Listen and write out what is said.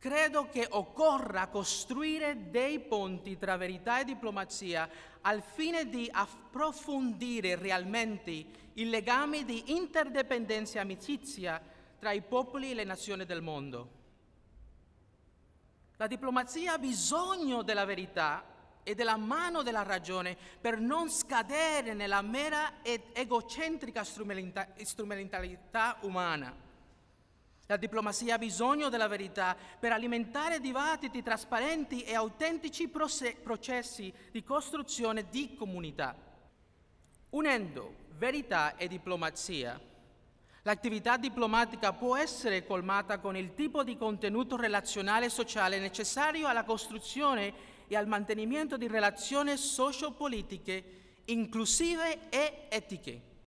credo che occorra costruire dei ponti tra verità e diplomazia al fine di approfondire realmente i legami di interdipendenza e amicizia tra i popoli e le nazioni del mondo. La diplomazia ha bisogno della verità e della mano della ragione per non scadere nella mera ed egocentrica strumentalità umana. La diplomazia ha bisogno della verità per alimentare dibattiti trasparenti e autentici processi di costruzione di comunità. Unendo verità e diplomazia, l'attività diplomatica può essere colmata con il tipo di contenuto relazionale e sociale necessario alla costruzione e al mantenimento di relazioni sociopolitiche inclusive e etiche.